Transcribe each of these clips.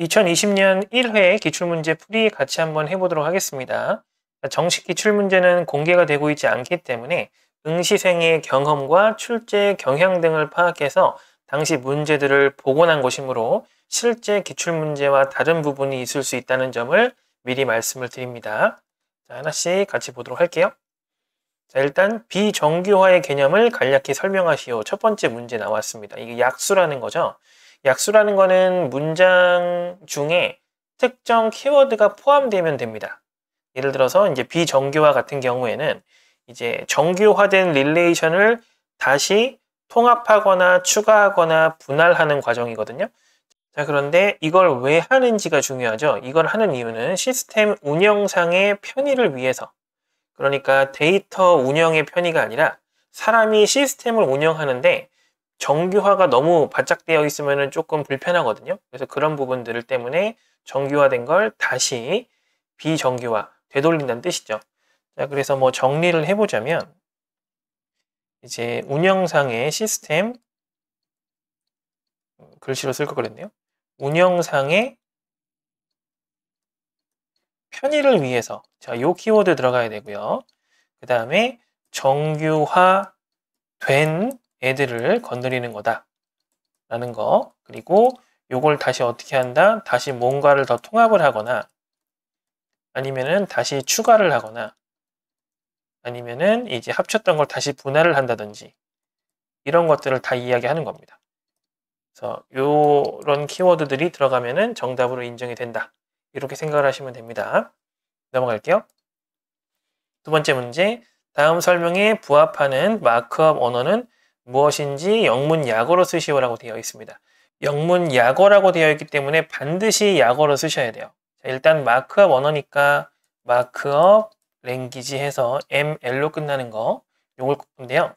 2020년 1회 기출문제 풀이 같이 한번 해보도록 하겠습니다. 정식 기출문제는 공개가 되고 있지 않기 때문에 응시생의 경험과 출제 경향 등을 파악해서 당시 문제들을 복원한 것이므로 실제 기출문제와 다른 부분이 있을 수 있다는 점을 미리 말씀을 드립니다. 자, 하나씩 같이 보도록 할게요. 자, 일단 비정규화의 개념을 간략히 설명하시오. 첫 번째 문제 나왔습니다. 이게 약수라는 거죠. 약수라는 거는 문장 중에 특정 키워드가 포함되면 됩니다. 예를 들어서 이제 비정규화 같은 경우에는 이제 정규화된 릴레이션을 다시 통합하거나 추가하거나 분할하는 과정이거든요. 자, 그런데 이걸 왜 하는지가 중요하죠. 이걸 하는 이유는 시스템 운영상의 편의를 위해서. 그러니까 데이터 운영의 편의가 아니라 사람이 시스템을 운영하는데 정규화가 너무 바짝되어 있으면 조금 불편하거든요. 그래서 그런 부분들 때문에 정규화된 걸 다시 비정규화, 되돌린다는 뜻이죠. 자, 그래서 뭐 정리를 해보자면 이제 운영상의 시스템 글씨로 쓸 걸 그랬네요. 운영상의 편의를 위해서 자, 요 키워드 들어가야 되고요. 그 다음에 정규화된 애들을 건드리는 거다 라는 거 그리고 요걸 다시 어떻게 한다? 다시 뭔가를 더 통합을 하거나 아니면은 다시 추가를 하거나 아니면은 이제 합쳤던 걸 다시 분할을 한다든지 이런 것들을 다 이야기하는 겁니다. 그래서 요런 키워드들이 들어가면은 정답으로 인정이 된다. 이렇게 생각을 하시면 됩니다. 넘어갈게요. 두 번째 문제. 다음 설명에 부합하는 마크업 언어는 무엇인지 영문 약어로 쓰시오라고 되어 있습니다. 영문 약어라고 되어 있기 때문에 반드시 약어로 쓰셔야 돼요. 자, 일단 마크업 언어니까 마크업 랭귀지 해서 ML로 끝나는 거 요걸 꼽는데요.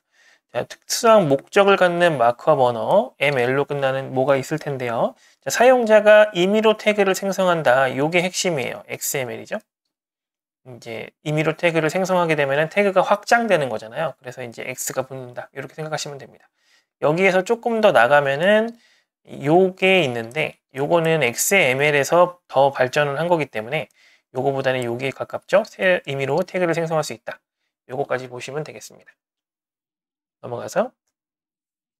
자, 특수한 목적을 갖는 마크업 언어 ML로 끝나는 뭐가 있을 텐데요. 자, 사용자가 임의로 태그를 생성한다. 요게 핵심이에요. XML이죠. 이제 임의로 태그를 생성하게 되면 태그가 확장되는 거잖아요. 그래서 이제 x가 붙는다. 이렇게 생각하시면 됩니다. 여기에서 조금 더 나가면은 요게 있는데 요거는 XML에서 더 발전을 한 거기 때문에 요거보다는 요게 가깝죠. 새 임의로 태그를 생성할 수 있다. 요거까지 보시면 되겠습니다. 넘어가서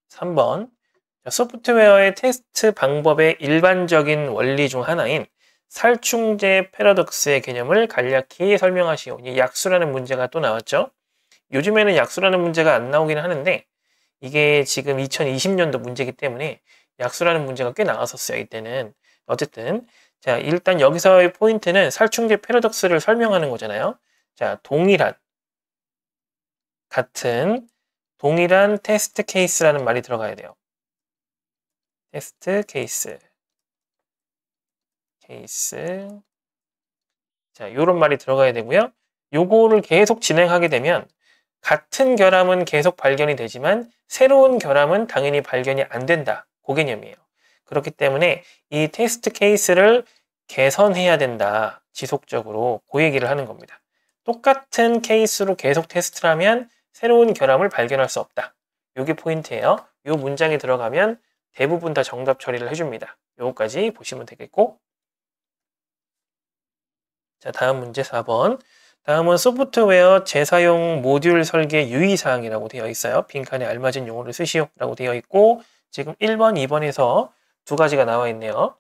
3번 소프트웨어의 테스트 방법의 일반적인 원리 중 하나인 살충제 패러독스의 개념을 간략히 설명하시오니 약수라는 문제가 또 나왔죠. 요즘에는 약수라는 문제가 안 나오기는 하는데 이게 지금 2020년도 문제이기 때문에 약수라는 문제가 꽤 나왔었어요. 이때는 어쨌든 자 일단 여기서의 포인트는 살충제 패러독스를 설명하는 거잖아요. 자 동일한 같은 동일한 테스트 케이스라는 말이 들어가야 돼요. 테스트 케이스 케이스 자 이런 말이 들어가야 되고요. 요거를 계속 진행하게 되면 같은 결함은 계속 발견이 되지만 새로운 결함은 당연히 발견이 안 된다. 그 개념이에요. 그렇기 때문에 이 테스트 케이스를 개선해야 된다. 지속적으로 그 얘기를 하는 겁니다. 똑같은 케이스로 계속 테스트를 하면 새로운 결함을 발견할 수 없다. 요게 포인트예요. 요 문장에 들어가면 대부분 다 정답 처리를 해줍니다. 요거까지 보시면 되겠고 자, 다음 문제 4번. 다음은 소프트웨어 재사용 모듈 설계 유의사항이라고 되어 있어요. 빈칸에 알맞은 용어를 쓰시오라고 되어 있고 지금 1번, 2번에서 두 가지가 나와 있네요.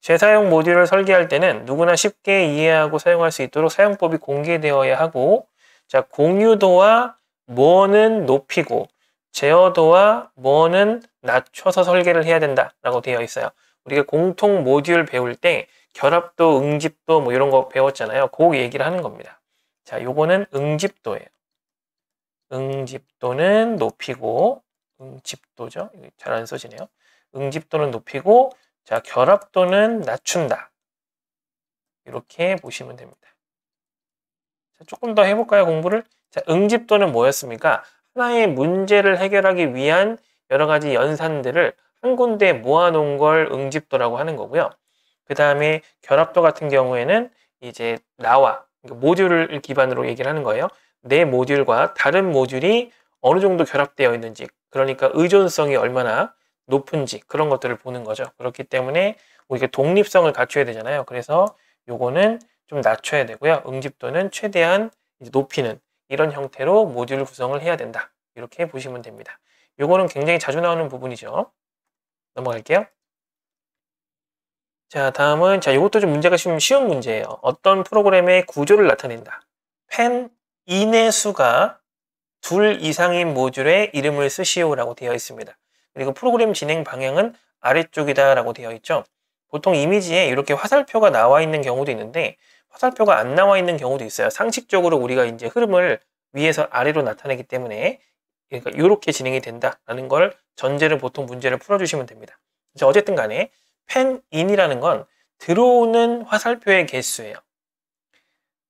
재사용 모듈을 설계할 때는 누구나 쉽게 이해하고 사용할 수 있도록 사용법이 공개되어야 하고 자 공유도와 뭐는 높이고 제어도와 뭐는 낮춰서 설계를 해야 된다라고 되어 있어요. 우리가 공통 모듈 배울 때 결합도, 응집도 뭐 이런 거 배웠잖아요. 그 얘기를 하는 겁니다. 자, 요거는 응집도예요. 응집도는 높이고 응집도죠. 잘 안 써지네요. 응집도는 높이고 자, 결합도는 낮춘다. 이렇게 보시면 됩니다. 자, 조금 더 해볼까요, 공부를? 자, 응집도는 뭐였습니까? 하나의 문제를 해결하기 위한 여러 가지 연산들을 한 군데 모아놓은 걸 응집도라고 하는 거고요. 그 다음에 결합도 같은 경우에는 이제 나와 그러니까 모듈을 기반으로 얘기를 하는 거예요. 내 모듈과 다른 모듈이 어느 정도 결합되어 있는지 그러니까 의존성이 얼마나 높은지 그런 것들을 보는 거죠. 그렇기 때문에 우리가 독립성을 갖춰야 되잖아요. 그래서 요거는 좀 낮춰야 되고요. 응집도는 최대한 높이는 이런 형태로 모듈 구성을 해야 된다. 이렇게 보시면 됩니다. 요거는 굉장히 자주 나오는 부분이죠. 넘어갈게요. 자, 다음은 자, 이것도 좀 문제가 좀 쉬운 문제예요. 어떤 프로그램의 구조를 나타낸다. 펜 인의 수가 둘 이상인 모듈의 이름을 쓰시오라고 되어 있습니다. 그리고 프로그램 진행 방향은 아래쪽이다라고 되어 있죠. 보통 이미지에 이렇게 화살표가 나와 있는 경우도 있는데 화살표가 안 나와 있는 경우도 있어요. 상식적으로 우리가 이제 흐름을 위에서 아래로 나타내기 때문에 그러니까 이렇게 진행이 된다라는 걸 전제를 보통 문제를 풀어주시면 됩니다. 어쨌든 간에 펜인이라는 건 들어오는 화살표의 개수예요.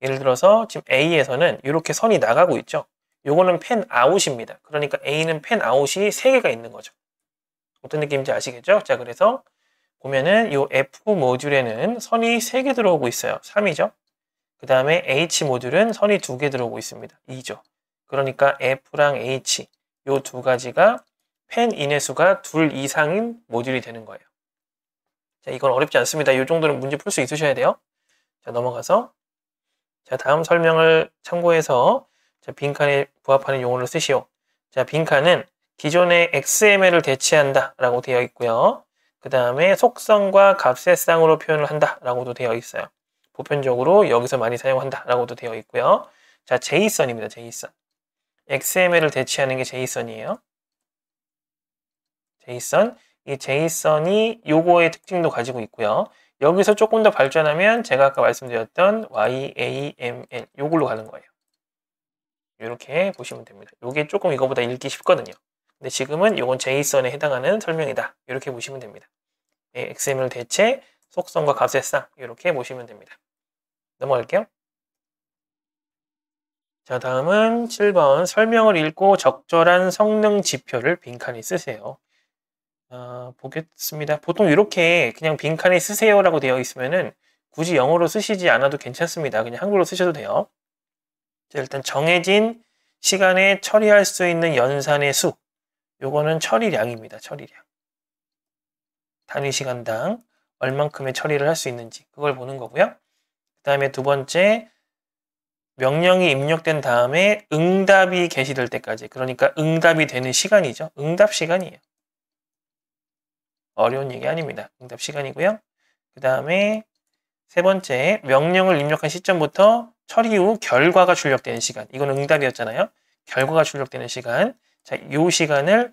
예를 들어서 지금 A에서는 이렇게 선이 나가고 있죠. 요거는 펜 아웃입니다. 그러니까 A는 펜 아웃이 3개가 있는 거죠. 어떤 느낌인지 아시겠죠? 자, 그래서 보면은 요 F 모듈에는 선이 3개 들어오고 있어요. 3이죠. 그 다음에 H 모듈은 선이 2개 들어오고 있습니다. 2죠. 그러니까 F랑 H 요 두 가지가 펜 인의 수가 둘 이상인 모듈이 되는 거예요. 자, 이건 어렵지 않습니다. 이 정도는 문제 풀 수 있으셔야 돼요. 자, 넘어가서 자, 다음 설명을 참고해서 자, 빈칸에 부합하는 용어를 쓰시오. 자, 빈칸은 기존의 XML을 대체한다 라고 되어 있고요. 그 다음에 속성과 값의 쌍으로 표현을 한다 라고도 되어 있어요. 보편적으로 여기서 많이 사용한다 라고도 되어 있고요. 자, JSON입니다. JSON. XML을 대체하는 게 JSON이에요. JSON. 이 제이선이 요거의 특징도 가지고 있고요. 여기서 조금 더 발전하면 제가 아까 말씀드렸던 YAML 요걸로 가는 거예요. 이렇게 보시면 됩니다. 요게 조금 이거보다 읽기 쉽거든요. 근데 지금은 요건 제이선에 해당하는 설명이다. 이렇게 보시면 됩니다. XML 예, 대체, 속성과 값의 쌍 이렇게 보시면 됩니다. 넘어갈게요. 자 다음은 7번 설명을 읽고 적절한 성능 지표를 빈칸에 쓰세요. 어, 보겠습니다. 보통 이렇게 그냥 빈칸에 쓰세요라고 되어 있으면은 굳이 영어로 쓰시지 않아도 괜찮습니다. 그냥 한글로 쓰셔도 돼요. 자, 일단 정해진 시간에 처리할 수 있는 연산의 수. 요거는 처리량입니다. 처리량. 단위 시간당 얼만큼의 처리를 할 수 있는지 그걸 보는 거고요. 그 다음에 두 번째 명령이 입력된 다음에 응답이 게시될 때까지 그러니까 응답이 되는 시간이죠. 응답 시간이에요. 어려운 얘기 아닙니다. 응답 시간이고요. 그 다음에 세 번째, 명령을 입력한 시점부터 처리 후 결과가 출력되는 시간. 이건 응답이었잖아요. 결과가 출력되는 시간. 자, 이 시간을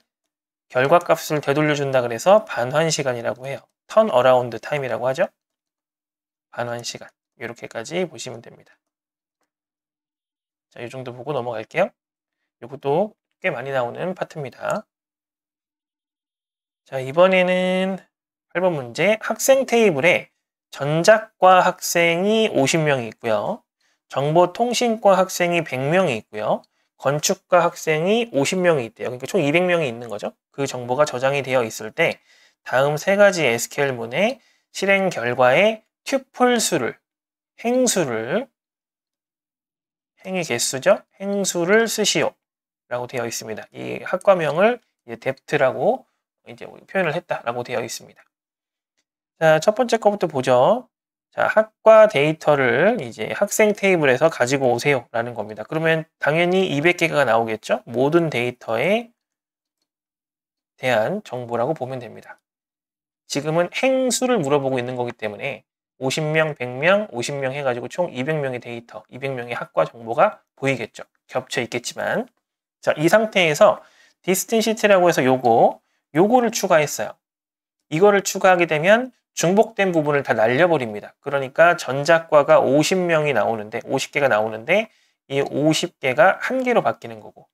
결과 값을 되돌려준다 그래서 반환 시간이라고 해요. 턴 어라운드 타임이라고 하죠. 반환 시간. 이렇게까지 보시면 됩니다. 자, 이 정도 보고 넘어갈게요. 이것도 꽤 많이 나오는 파트입니다. 자, 이번에는 8번 문제. 학생 테이블에 전작과 학생이 50명이 있고요. 정보통신과 학생이 100명이 있고요. 건축과 학생이 50명이 있대요. 그러니까 총 200명이 있는 거죠. 그 정보가 저장이 되어 있을 때 다음 세 가지 SQL문의 실행 결과에 튜플 수를, 행수를, 행의 개수죠? 행수를 쓰시오. 라고 되어 있습니다. 이 학과명을 이 뎁트라고 이제 표현을 했다라고 되어 있습니다. 자, 첫 번째 거부터 보죠. 자, 학과 데이터를 이제 학생 테이블에서 가지고 오세요 라는 겁니다. 그러면 당연히 200개가 나오겠죠? 모든 데이터에 대한 정보라고 보면 됩니다. 지금은 행수를 물어보고 있는 거기 때문에 50명, 100명, 50명 해가지고 총 200명의 데이터, 200명의 학과 정보가 보이겠죠. 겹쳐 있겠지만 자, 이 상태에서 디스틴 시트라고 해서 요거 요거를 추가했어요. 이거를 추가하게 되면 중복된 부분을 다 날려버립니다. 그러니까 전작과가 50명이 나오는데 50개가 나오는데 이 50개가 한 개로 바뀌는 거고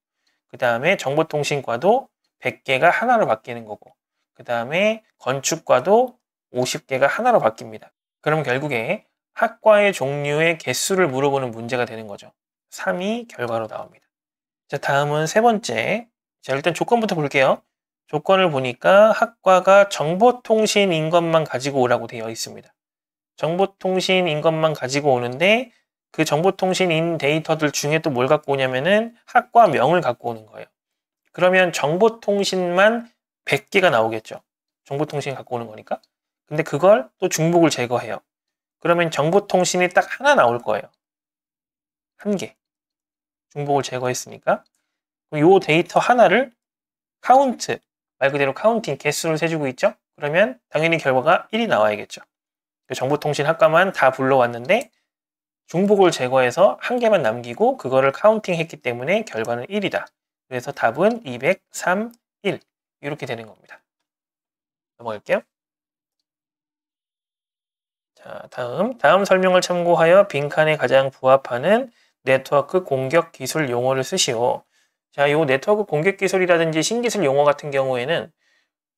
그 다음에 정보통신과도 100개가 하나로 바뀌는 거고 그 다음에 건축과도 50개가 하나로 바뀝니다. 그럼 결국에 학과의 종류의 개수를 물어보는 문제가 되는 거죠. 3이 결과로 나옵니다. 자 다음은 세 번째 자 일단 조건부터 볼게요. 조건을 보니까 학과가 정보통신인 것만 가지고 오라고 되어 있습니다. 정보통신인 것만 가지고 오는데 그 정보통신인 데이터들 중에 또 뭘 갖고 오냐면은 학과명을 갖고 오는 거예요. 그러면 정보통신만 100개가 나오겠죠. 정보통신 갖고 오는 거니까. 근데 그걸 또 중복을 제거해요. 그러면 정보통신이 딱 하나 나올 거예요. 한 개. 중복을 제거했으니까. 요 데이터 하나를 카운트, 말 그대로 카운팅, 개수를 세주고 있죠? 그러면 당연히 결과가 1이 나와야겠죠. 그 정보통신학과만 다 불러왔는데 중복을 제거해서 한 개만 남기고 그거를 카운팅 했기 때문에 결과는 1이다. 그래서 답은 203, 1 이렇게 되는 겁니다. 넘어갈게요. 자, 다음 다음 설명을 참고하여 빈칸에 가장 부합하는 네트워크 공격 기술 용어를 쓰시오. 자, 요 네트워크 공격 기술이라든지 신기술 용어 같은 경우에는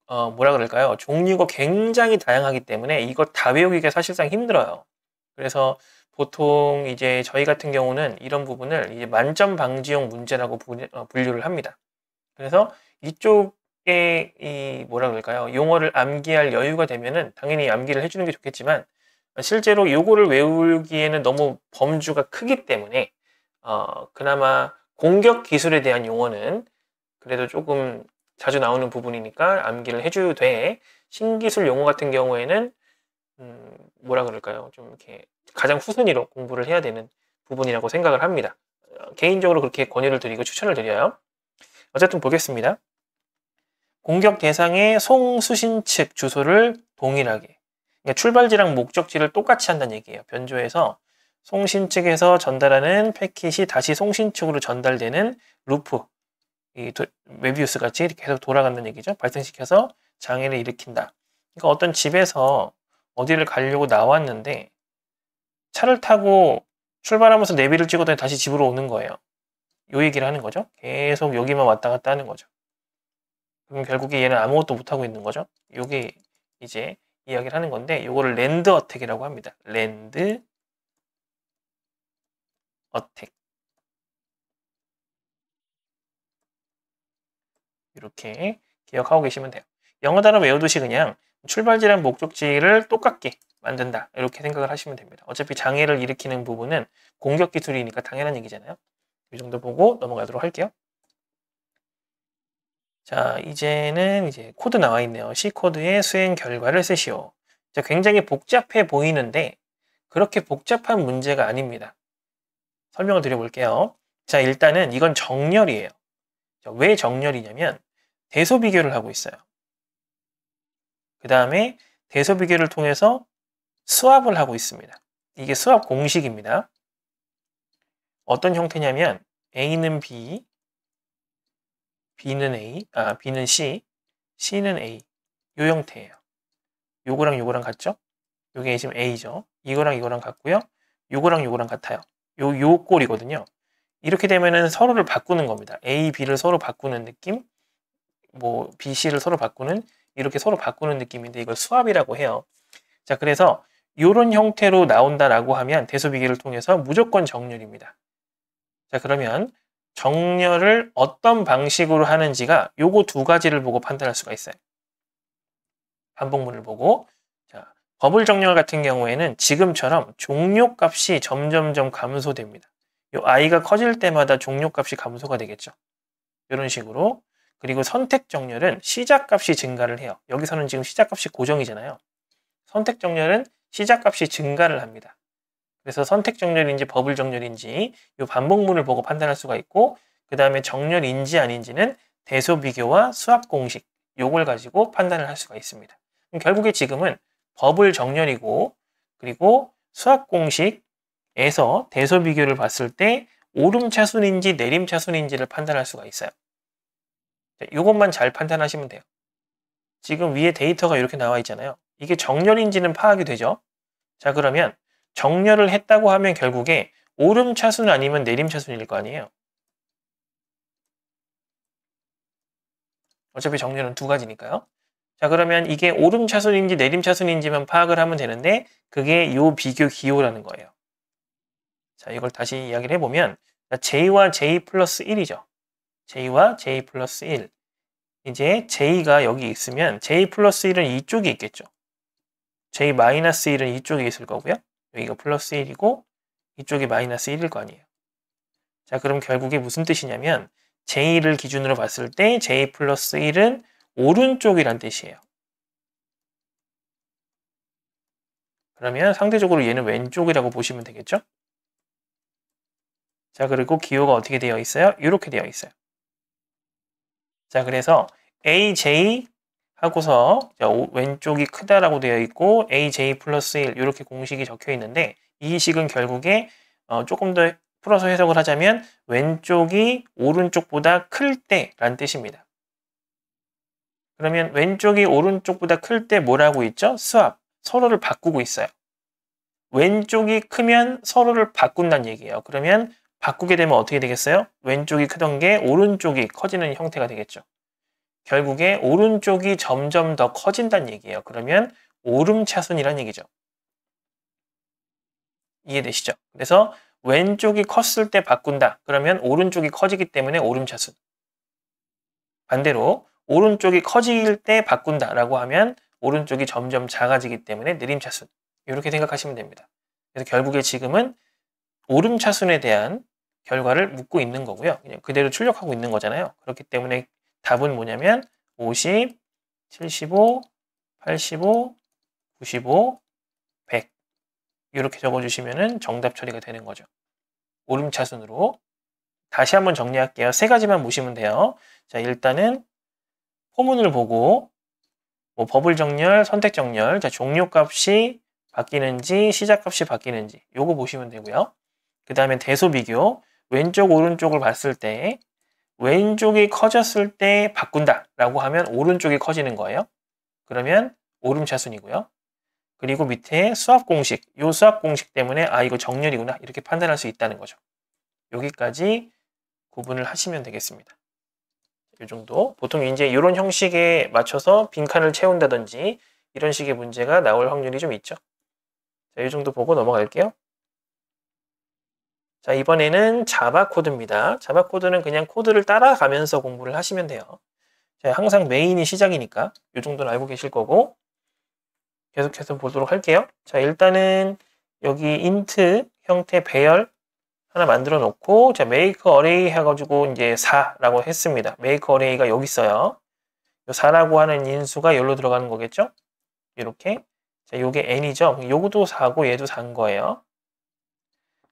어, 뭐라 그럴까요? 종류가 굉장히 다양하기 때문에 이거 다 외우기가 사실상 힘들어요. 그래서 보통 이제 저희 같은 경우는 이런 부분을 이제 만점 방지용 문제라고 어, 분류를 합니다. 그래서 이쪽에 이 뭐라 그럴까요? 용어를 암기할 여유가 되면은 당연히 암기를 해주는 게 좋겠지만 실제로 요거를 외우기에는 너무 범주가 크기 때문에 어, 그나마 공격 기술에 대한 용어는 그래도 조금 자주 나오는 부분이니까 암기를 해줘도 돼. 신기술 용어 같은 경우에는 음, 뭐라 그럴까요? 좀 이렇게 가장 후순위로 공부를 해야 되는 부분이라고 생각을 합니다. 개인적으로 그렇게 권유를 드리고 추천을 드려요. 어쨌든 보겠습니다. 공격 대상의 송수신 측 주소를 동일하게 그러니까 출발지랑 목적지를 똑같이 한다는 얘기예요. 변조해서 송신 측에서 전달하는 패킷이 다시 송신 측으로 전달되는 루프, 이 도, 메비우스 같이 계속 돌아간다는 얘기죠. 발생시켜서 장애를 일으킨다. 그러니까 어떤 집에서 어디를 가려고 나왔는데 차를 타고 출발하면서 내비를 찍어도 다시 집으로 오는 거예요. 요 얘기를 하는 거죠. 계속 여기만 왔다 갔다 하는 거죠. 그럼 결국에 얘는 아무것도 못하고 있는 거죠. 요게 이제 이야기를 하는 건데 요거를 랜드 어택이라고 합니다. 랜드 어택 이렇게 기억하고 계시면 돼요. 영어 단어 외우듯시 그냥 출발지랑 목적지를 똑같게 만든다 이렇게 생각을 하시면 됩니다. 어차피 장애를 일으키는 부분은 공격 기술이니까 당연한 얘기잖아요. 이 정도 보고 넘어가도록 할게요. 자 이제는 이제 코드 나와 있네요. C 코드의 수행 결과를 쓰시오. 자, 굉장히 복잡해 보이는데 그렇게 복잡한 문제가 아닙니다. 설명을 드려볼게요. 자, 일단은 이건 정렬이에요. 자, 왜 정렬이냐면 대소 비교를 하고 있어요. 그 다음에 대소 비교를 통해서 수압을 하고 있습니다. 이게 수압 공식입니다. 어떤 형태냐면 A는 B, B는 A, 아 B는 C, C는 A 요 형태예요. 요거랑 요거랑 같죠? 요게 지금 A죠. 이거랑 이거랑 같고요. 요거랑 요거랑 같아요. 요, 요 꼴이거든요. 이렇게 되면은 서로를 바꾸는 겁니다. A, B를 서로 바꾸는 느낌, 뭐 B, C를 서로 바꾸는 이렇게 서로 바꾸는 느낌인데 이걸 수압이라고 해요. 자, 그래서 이런 형태로 나온다라고 하면 대소비기를 통해서 무조건 정렬입니다. 자, 그러면 정렬을 어떤 방식으로 하는지가 요거 두 가지를 보고 판단할 수가 있어요. 반복문을 보고 버블 정렬 같은 경우에는 지금처럼 종료값이 점점점 감소됩니다. 이 i가 커질 때마다 종료값이 감소가 되겠죠. 이런 식으로 그리고 선택 정렬은 시작값이 증가를 해요. 여기서는 지금 시작값이 고정이잖아요. 선택 정렬은 시작값이 증가를 합니다. 그래서 선택 정렬인지 버블 정렬인지 이 반복문을 보고 판단할 수가 있고 그 다음에 정렬인지 아닌지는 대소 비교와 수학 공식 요걸 가지고 판단을 할 수가 있습니다. 결국에 지금은 법을 정렬이고 그리고 수학 공식에서 대소 비교를 봤을 때 오름 차순인지 내림 차순인지를 판단할 수가 있어요. 이것만 잘 판단하시면 돼요. 지금 위에 데이터가 이렇게 나와 있잖아요. 이게 정렬인지는 파악이 되죠. 자 그러면 정렬을 했다고 하면 결국에 오름 차순 아니면 내림 차순일 거 아니에요. 어차피 정렬은 두 가지니까요. 자 그러면 이게 오름차순인지 내림차순인지만 파악을 하면 되는데 그게 요 비교 기호라는 거예요. 자 이걸 다시 이야기를 해보면 J와 J 플러스 1이죠. J와 J 플러스 1 이제 J가 여기 있으면 J 플러스 1은 이쪽에 있겠죠. J 마이너스 1은 이쪽에 있을 거고요. 여기가 플러스 1이고 이쪽이 마이너스 1일 거 아니에요. 자 그럼 결국에 무슨 뜻이냐면 J를 기준으로 봤을 때 J 플러스 1은 오른쪽이란 뜻이에요. 그러면 상대적으로 얘는 왼쪽이라고 보시면 되겠죠? 자, 그리고 기호가 어떻게 되어 있어요? 이렇게 되어 있어요. 자, 그래서 AJ 하고서 왼쪽이 크다라고 되어 있고 AJ 플러스 1 이렇게 공식이 적혀 있는데 이 식은 결국에 어, 조금 더 풀어서 해석을 하자면 왼쪽이 오른쪽보다 클 때란 뜻입니다. 그러면 왼쪽이 오른쪽보다 클 때 뭐라고 있죠? 수압, 서로를 바꾸고 있어요. 왼쪽이 크면 서로를 바꾼다는 얘기예요. 그러면 바꾸게 되면 어떻게 되겠어요? 왼쪽이 크던 게 오른쪽이 커지는 형태가 되겠죠. 결국에 오른쪽이 점점 더 커진다는 얘기예요. 그러면 오름차순이라는 얘기죠. 이해되시죠? 그래서 왼쪽이 컸을 때 바꾼다. 그러면 오른쪽이 커지기 때문에 오름차순. 반대로 오른쪽이 커질 때 바꾼다라고 하면 오른쪽이 점점 작아지기 때문에 느림차순 이렇게 생각하시면 됩니다. 그래서 결국에 지금은 오름차순에 대한 결과를 묻고 있는 거고요. 그냥 그대로 출력하고 있는 거잖아요. 그렇기 때문에 답은 뭐냐면 50, 75, 85, 95, 100 이렇게 적어주시면 정답 처리가 되는 거죠. 오름차순으로 다시 한번 정리할게요. 세 가지만 보시면 돼요. 자 일단은 호문을 보고 뭐 버블 정렬, 선택 정렬, 자, 종료값이 바뀌는지 시작값이 바뀌는지 요거 보시면 되고요. 그 다음에 대소 비교, 왼쪽 오른쪽을 봤을 때 왼쪽이 커졌을 때 바꾼다 라고 하면 오른쪽이 커지는 거예요. 그러면 오름차순이고요. 그리고 밑에 수학 공식, 요 수학 공식 때문에 아 이거 정렬이구나 이렇게 판단할 수 있다는 거죠. 여기까지 구분을 하시면 되겠습니다. 이 정도. 보통 이제 이런 형식에 맞춰서 빈칸을 채운다든지 이런 식의 문제가 나올 확률이 좀 있죠. 자, 이 정도 보고 넘어갈게요. 자, 이번에는 자바 코드입니다. 자바 코드는 그냥 코드를 따라가면서 공부를 하시면 돼요. 자, 항상 메인이 시작이니까 이 정도는 알고 계실 거고 계속해서 보도록 할게요. 자, 일단은 여기 인트 형태 배열 하나 만들어 놓고 자 make array 해가지고 이제 4라고 했습니다. make array가 여기 있어요. 4라고 하는 인수가 열로 들어가는 거겠죠? 이렇게 자 요게 n이죠. 요것도 4고 얘도 4인 거예요.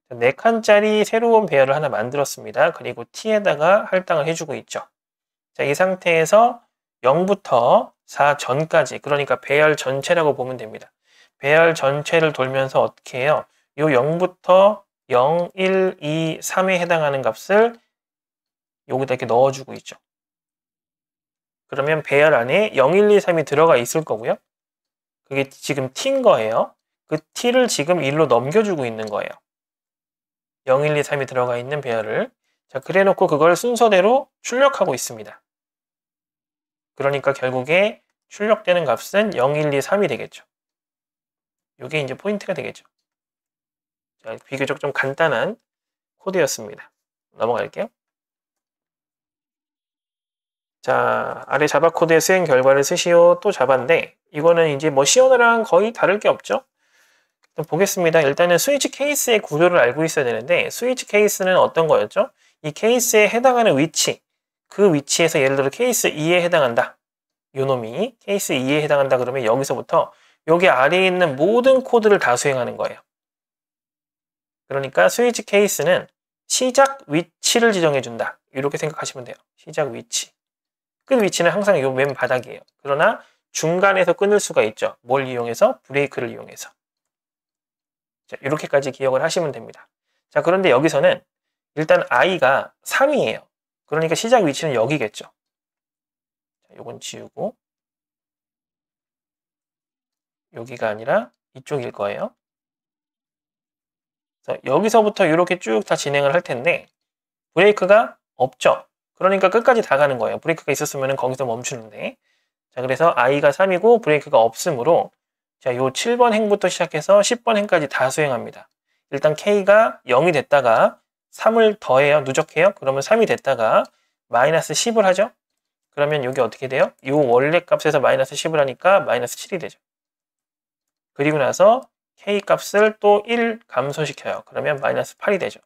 4 칸짜리 새로운 배열을 하나 만들었습니다. 그리고 t에다가 할당을 해주고 있죠. 자, 이 상태에서 0부터 4 전까지 그러니까 배열 전체라고 보면 됩니다. 배열 전체를 돌면서 어떻게 해요? 이 0부터 0, 1, 2, 3에 해당하는 값을 여기다 이렇게 넣어주고 있죠. 그러면 배열 안에 0, 1, 2, 3이 들어가 있을 거고요. 그게 지금 t인 거예요. 그 t를 지금 1로 넘겨주고 있는 거예요. 0, 1, 2, 3이 들어가 있는 배열을 자 그래놓고 그걸 순서대로 출력하고 있습니다. 그러니까 결국에 출력되는 값은 0, 1, 2, 3이 되겠죠. 이게 이제 포인트가 되겠죠. 비교적 좀 간단한 코드였습니다. 넘어갈게요. 자, 아래 자바 코드의 수행 결과를 쓰시오. 또 자바인데 이거는 이제 뭐 시오나랑 거의 다를 게 없죠. 일단 보겠습니다. 일단은 스위치 케이스의 구조를 알고 있어야 되는데 스위치 케이스는 어떤 거였죠? 이 케이스에 해당하는 위치, 그 위치에서 예를 들어 케이스 2에 해당한다. 요놈이 케이스 2에 해당한다 그러면 여기서부터 여기 아래에 있는 모든 코드를 다 수행하는 거예요. 그러니까 스위치 케이스는 시작 위치를 지정해준다. 이렇게 생각하시면 돼요. 시작 위치. 끝 위치는 항상 이 맨바닥이에요 그러나 중간에서 끊을 수가 있죠. 뭘 이용해서? 브레이크를 이용해서. 자, 이렇게까지 기억을 하시면 됩니다. 자, 그런데 여기서는 일단 i가 3이에요. 그러니까 시작 위치는 여기겠죠. 자, 요건 지우고 여기가 아니라 이쪽일 거예요. 여기서부터 이렇게 쭉 다 진행을 할 텐데 브레이크가 없죠. 그러니까 끝까지 다 가는 거예요. 브레이크가 있었으면 거기서 멈추는데 자 그래서 i가 3이고 브레이크가 없으므로 자요 7번 행부터 시작해서 10번 행까지 다 수행합니다. 일단 k가 0이 됐다가 3을 더해요. 누적해요. 그러면 3이 됐다가 마이너스 10을 하죠. 그러면 여게 어떻게 돼요? 요 원래 값에서 마이너스 10을 하니까 마이너스 7이 되죠. 그리고 나서 k 값을 또 1 감소시켜요. 그러면 마이너스 8이 되죠.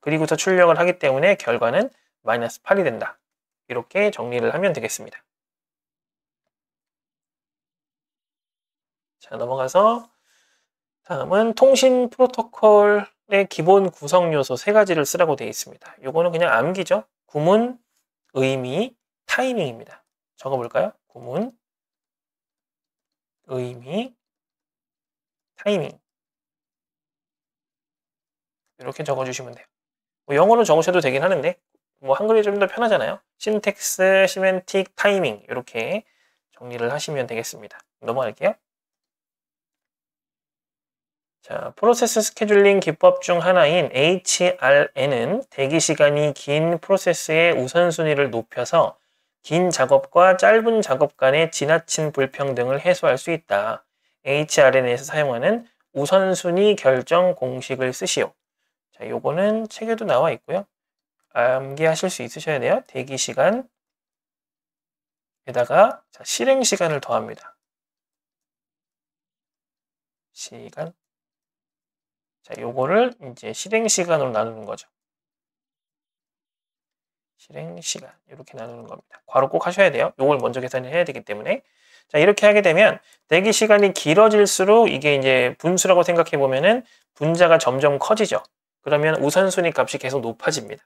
그리고더 출력을 하기 때문에 결과는 마이너스 8이 된다. 이렇게 정리를 하면 되겠습니다. 자 넘어가서 다음은 통신 프로토콜의 기본 구성 요소 세 가지를 쓰라고 되어 있습니다. 이거는 그냥 암기죠. 구문, 의미, 타이밍입니다. 적어볼까요? 구문, 의미, 타이밍 이렇게 적어주시면 돼요. 뭐 영어로 적으셔도 되긴 하는데 뭐 한글이 좀 더 편하잖아요. 신텍스, 시멘틱, 타이밍 이렇게 정리를 하시면 되겠습니다. 넘어갈게요. 자, 프로세스 스케줄링 기법 중 하나인 HRN은 대기 시간이 긴 프로세스의 우선순위를 높여서 긴 작업과 짧은 작업 간의 지나친 불평등을 해소할 수 있다. HRN에서 사용하는 우선순위 결정 공식을 쓰시오. 자, 요거는 책에도 나와 있고요. 암기하실 수 있으셔야 돼요. 대기 시간에다가 실행 시간을 더합니다. 시간. 자, 요거를 이제 실행 시간으로 나누는 거죠. 실행 시간 이렇게 나누는 겁니다. 괄호 꼭 하셔야 돼요. 요걸 먼저 계산을 해야 되기 때문에 자, 이렇게 하게 되면 대기 시간이 길어질수록 이게 이제 분수라고 생각해 보면은 분자가 점점 커지죠. 그러면 우선순위 값이 계속 높아집니다.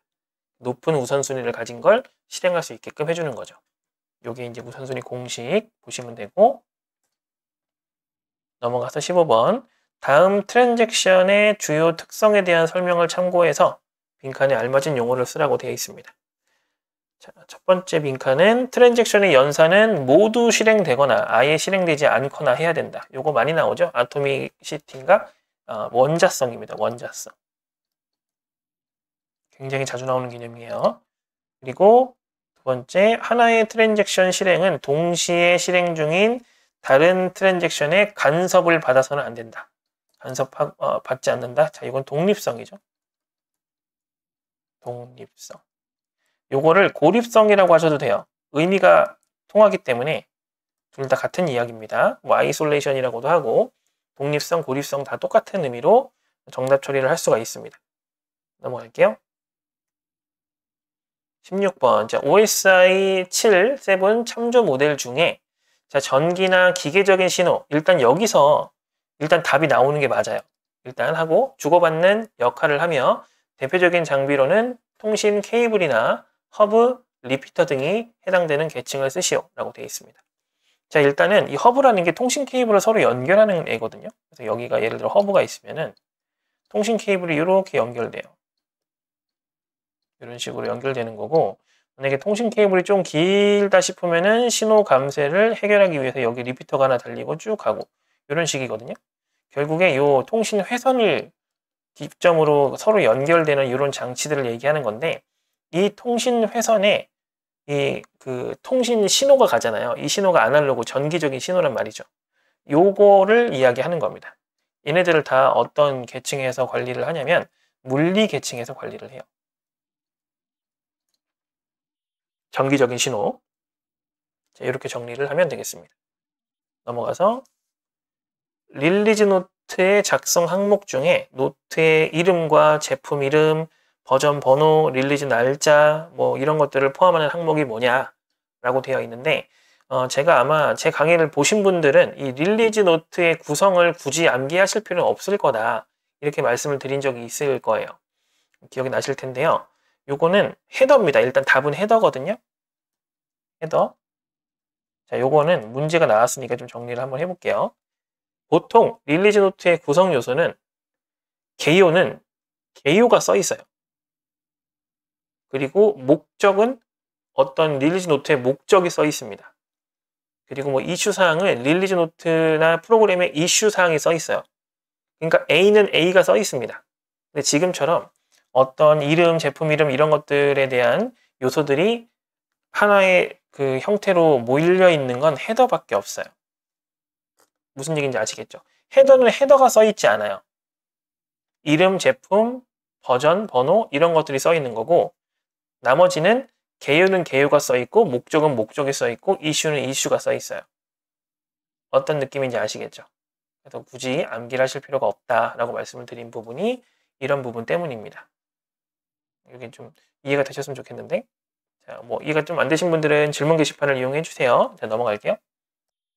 높은 우선순위를 가진 걸 실행할 수 있게끔 해주는 거죠. 여기 이제 우선순위 공식 보시면 되고 넘어가서 15번 다음 트랜잭션의 주요 특성에 대한 설명을 참고해서 빈칸에 알맞은 용어를 쓰라고 되어 있습니다. 자, 첫 번째 빈칸은 트랜잭션의 연산은 모두 실행되거나 아예 실행되지 않거나 해야 된다. 요거 많이 나오죠? 아토미시티과 어, 원자성입니다. 원자성. 굉장히 자주 나오는 개념이에요. 그리고 두 번째, 하나의 트랜잭션 실행은 동시에 실행 중인 다른 트랜잭션의 간섭을 받아서는 안 된다. 간섭 어, 받지 않는다. 자, 이건 독립성이죠. 독립성. 요거를 고립성이라고 하셔도 돼요. 의미가 통하기 때문에 둘 다 같은 이야기입니다. 뭐 아이솔레이션이라고도 하고 독립성, 고립성 다 똑같은 의미로 정답 처리를 할 수가 있습니다. 넘어갈게요. 16번 자, OSI 7, 7 참조 모델 중에 자, 전기나 기계적인 신호 일단 여기서 일단 답이 나오는 게 맞아요. 일단 하고 주고받는 역할을 하며 대표적인 장비로는 통신 케이블이나 허브, 리피터 등이 해당되는 계층을 쓰시오 라고 되어 있습니다. 자 일단은 이 허브라는 게 통신 케이블을 서로 연결하는 애거든요. 그래서 여기가 예를 들어 허브가 있으면은 통신 케이블이 이렇게 연결돼요. 이런 식으로 연결되는 거고 만약에 통신 케이블이 좀 길다 싶으면은 신호 감쇄를 해결하기 위해서 여기 리피터가 하나 달리고 쭉 가고 이런 식이거든요. 결국에 이 통신 회선을 기점으로 서로 연결되는 이런 장치들을 얘기하는 건데 이 통신 회선에 이 그 통신 신호가 가잖아요. 이 신호가 아날로그 전기적인 신호란 말이죠. 요거를 이야기하는 겁니다. 얘네들을 다 어떤 계층에서 관리를 하냐면 물리 계층에서 관리를 해요. 전기적인 신호. 자, 이렇게 정리를 하면 되겠습니다. 넘어가서 릴리즈 노트의 작성 항목 중에 노트의 이름과 제품 이름, 버전 번호, 릴리즈 날짜 뭐 이런 것들을 포함하는 항목이 뭐냐라고 되어 있는데 어, 제가 아마 제 강의를 보신 분들은 이 릴리즈 노트의 구성을 굳이 암기하실 필요는 없을 거다 이렇게 말씀을 드린 적이 있을 거예요. 기억이 나실 텐데요. 요거는 헤더입니다. 일단 답은 헤더거든요. 헤더. 자, 요거는 문제가 나왔으니까 좀 정리를 한번 해볼게요. 보통 릴리즈 노트의 구성 요소는 개요는 개요가 써 있어요. 그리고 목적은 어떤 릴리즈 노트의 목적이 써 있습니다. 그리고 뭐 이슈 사항은 릴리즈 노트나 프로그램의 이슈 사항이 써 있어요. 그러니까 A는 A가 써 있습니다. 근데 지금처럼 어떤 이름, 제품 이름 이런 것들에 대한 요소들이 하나의 그 형태로 모일려 있는 건 헤더밖에 없어요. 무슨 얘기인지 아시겠죠? 헤더는 헤더가 써 있지 않아요. 이름, 제품, 버전, 번호 이런 것들이 써 있는 거고 나머지는 개요는 개요가 써 있고 목적은 목적이 써 있고 이슈는 이슈가 써 있어요. 어떤 느낌인지 아시겠죠? 그래서 굳이 암기를 하실 필요가 없다라고 말씀을 드린 부분이 이런 부분 때문입니다. 여기 좀 이해가 되셨으면 좋겠는데 자, 뭐 이해가 좀 안 되신 분들은 질문 게시판을 이용해 주세요. 자, 넘어갈게요.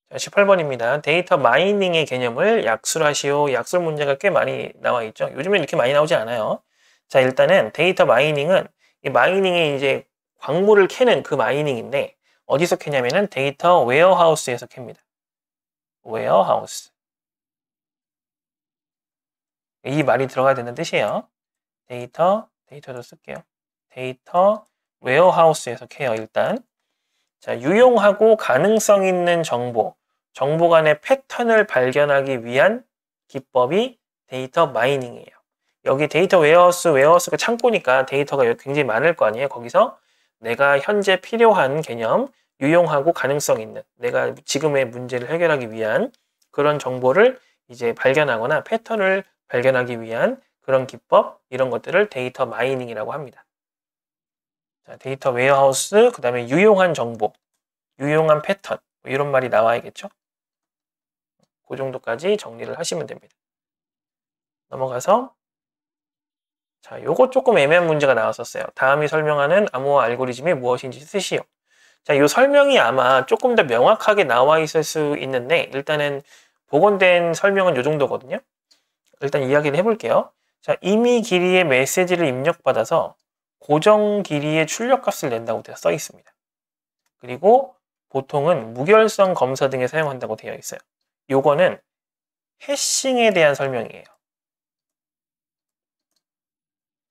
자, 18번입니다. 데이터 마이닝의 개념을 약술하시오. 약술 문제가 꽤 많이 나와 있죠. 요즘에 이렇게 많이 나오지 않아요. 자, 일단은 데이터 마이닝은 마이닝이 이제 광물을 캐는 그 마이닝인데 어디서 캐냐면은 데이터 웨어하우스에서 캡니다. 웨어하우스. 이 말이 들어가야 되는 뜻이에요. 데이터, 데이터도 쓸게요. 데이터 웨어하우스에서 캐요, 일단. 자, 유용하고 가능성 있는 정보, 정보 간의 패턴을 발견하기 위한 기법이 데이터 마이닝이에요. 여기 데이터 웨어하우스, 웨어하우스가 창고니까 데이터가 굉장히 많을 거 아니에요. 거기서 내가 현재 필요한 개념, 유용하고 가능성 있는 내가 지금의 문제를 해결하기 위한 그런 정보를 이제 발견하거나 패턴을 발견하기 위한 그런 기법 이런 것들을 데이터 마이닝이라고 합니다. 자, 데이터 웨어하우스 그 다음에 유용한 정보 유용한 패턴 뭐 이런 말이 나와야겠죠. 그 정도까지 정리를 하시면 됩니다. 넘어가서 자, 요거 조금 애매한 문제가 나왔었어요. 다음이 설명하는 암호화 알고리즘이 무엇인지 쓰시오. 자, 요 설명이 아마 조금 더 명확하게 나와 있을 수 있는데 일단은 복원된 설명은 요 정도거든요. 일단 이야기를 해볼게요. 자, 이미 길이의 메시지를 입력받아서 고정 길이의 출력값을 낸다고 써 있습니다. 그리고 보통은 무결성 검사 등에 사용한다고 되어 있어요. 요거는 해싱에 대한 설명이에요.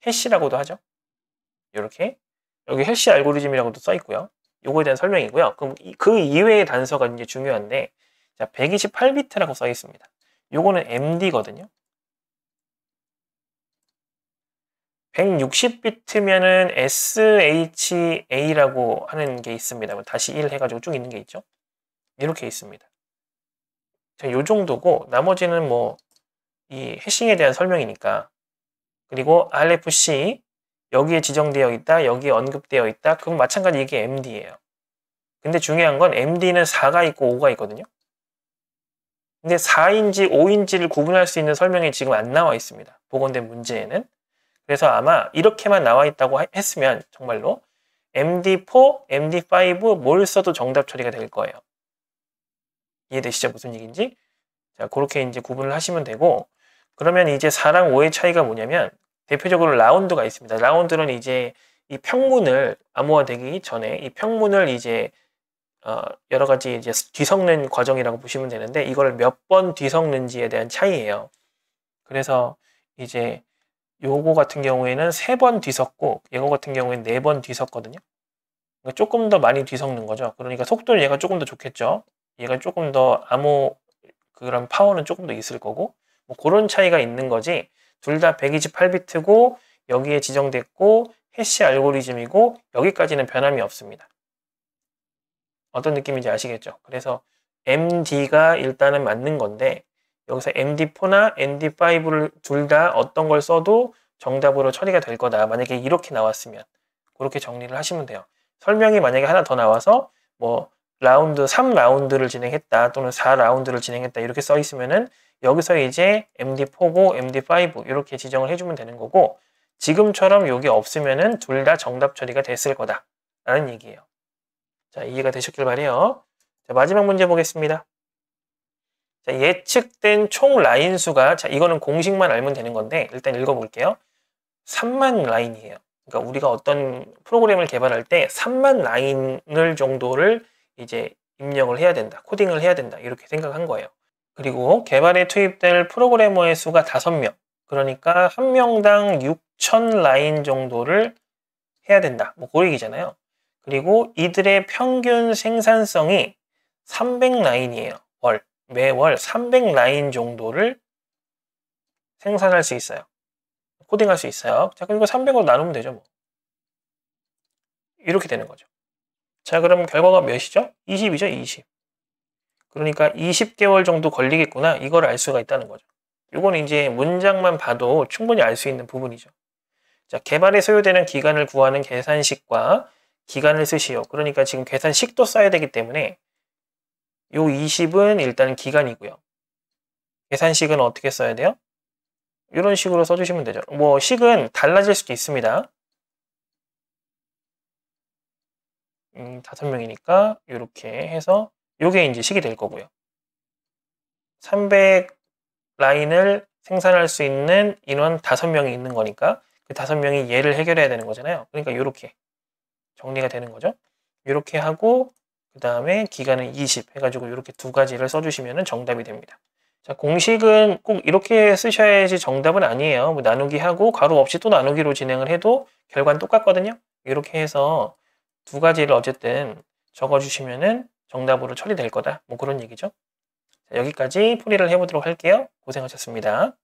해시라고도 하죠. 이렇게 여기 해시 알고리즘이라고도 써 있고요. 요거에 대한 설명이고요. 그럼 그 이외의 단서가 이제 중요한데 자 128비트라고 써 있습니다. 요거는 MD거든요. 160비트면은 SHA라고 하는 게 있습니다. 다시 1 해가지고 쭉 있는 게 있죠. 이렇게 있습니다. 자, 요 정도고 나머지는 뭐 이 해싱에 대한 설명이니까 그리고 RFC 여기에 지정되어 있다, 여기에 언급되어 있다. 그건 마찬가지 이게 MD예요. 근데 중요한 건 MD는 4가 있고 5가 있거든요. 근데 4인지 5인지를 구분할 수 있는 설명이 지금 안 나와 있습니다. 복원된 문제에는. 그래서 아마 이렇게만 나와 있다고 했으면 정말로 MD4, MD5 뭘 써도 정답 처리가 될 거예요. 이해되시죠? 무슨 얘기인지? 자, 그렇게 이제 구분을 하시면 되고 그러면 이제 4랑 5의 차이가 뭐냐면 대표적으로 라운드가 있습니다. 라운드는 이제 이 평문을 암호화되기 전에 이 평문을 이제 어, 여러 가지 이제 뒤섞는 과정이라고 보시면 되는데 이걸 몇 번 뒤섞는지에 대한 차이예요. 그래서 이제 요거 같은 경우에는 세 번 뒤섞고 얘거 같은 경우에는 네 번 뒤섞거든요. 그러니까 조금 더 많이 뒤섞는 거죠. 그러니까 속도는 얘가 조금 더 좋겠죠. 얘가 조금 더 암호 그런 파워는 조금 더 있을 거고 뭐 그런 차이가 있는 거지 둘다 128비트고 여기에 지정됐고 해시 알고리즘이고 여기까지는 변함이 없습니다. 어떤 느낌인지 아시겠죠? 그래서 MD가 일단은 맞는 건데 여기서 MD4나 MD5를 둘 다 어떤 걸 써도 정답으로 처리가 될 거다. 만약에 이렇게 나왔으면 그렇게 정리를 하시면 돼요. 설명이 만약에 하나 더 나와서 뭐 라운드 3라운드를 진행했다 또는 4라운드를 진행했다 이렇게 써 있으면은 여기서 이제 MD4고 MD5 이렇게 지정을 해주면 되는 거고 지금처럼 여기 없으면은 둘 다 정답 처리가 됐을 거다 라는 얘기예요. 자 이해가 되셨길 바래요. 자 마지막 문제 보겠습니다. 자, 예측된 총 라인 수가 자 이거는 공식만 알면 되는 건데 일단 읽어볼게요. 3만 라인이에요. 그러니까 우리가 어떤 프로그램을 개발할 때 3만 라인을 정도를 이제 입력을 해야 된다, 코딩을 해야 된다 이렇게 생각한 거예요. 그리고 개발에 투입될 프로그래머의 수가 5명, 그러니까 1 명당 6천 라인 정도를 해야 된다. 뭐고얘기잖아요 그 그리고 이들의 평균 생산성이 300라인이에요. 월, 매월 300라인 정도를 생산할 수 있어요. 코딩할 수 있어요. 자, 그리고 300으로 나누면 되죠. 뭐. 이렇게 되는 거죠. 자, 그럼 결과가 몇이죠? 20이죠, 20. 그러니까 20개월 정도 걸리겠구나 이걸 알 수가 있다는 거죠. 이건 이제 문장만 봐도 충분히 알 수 있는 부분이죠. 자, 개발에 소요되는 기간을 구하는 계산식과 기간을 쓰시오. 그러니까 지금 계산식도 써야 되기 때문에 요 20은 일단 기간이고요. 계산식은 어떻게 써야 돼요? 이런 식으로 써주시면 되죠. 뭐 식은 달라질 수도 있습니다. 음, 다 명이니까 이렇게 해서 요게 이제 식이 될 거고요. 300 라인을 생산할 수 있는 인원 5명이 있는 거니까 그 5명이 얘를 해결해야 되는 거잖아요. 그러니까 이렇게 정리가 되는 거죠. 이렇게 하고 그 다음에 기간은 20 해가지고 이렇게 두 가지를 써주시면 정답이 됩니다. 자 공식은 꼭 이렇게 쓰셔야지 정답은 아니에요. 뭐 나누기 하고 괄호 없이 또 나누기로 진행을 해도 결과는 똑같거든요. 이렇게 해서 두 가지를 어쨌든 적어주시면은 정답으로 처리될 거다. 뭐 그런 얘기죠. 자, 여기까지 풀이를 해보도록 할게요. 고생하셨습니다.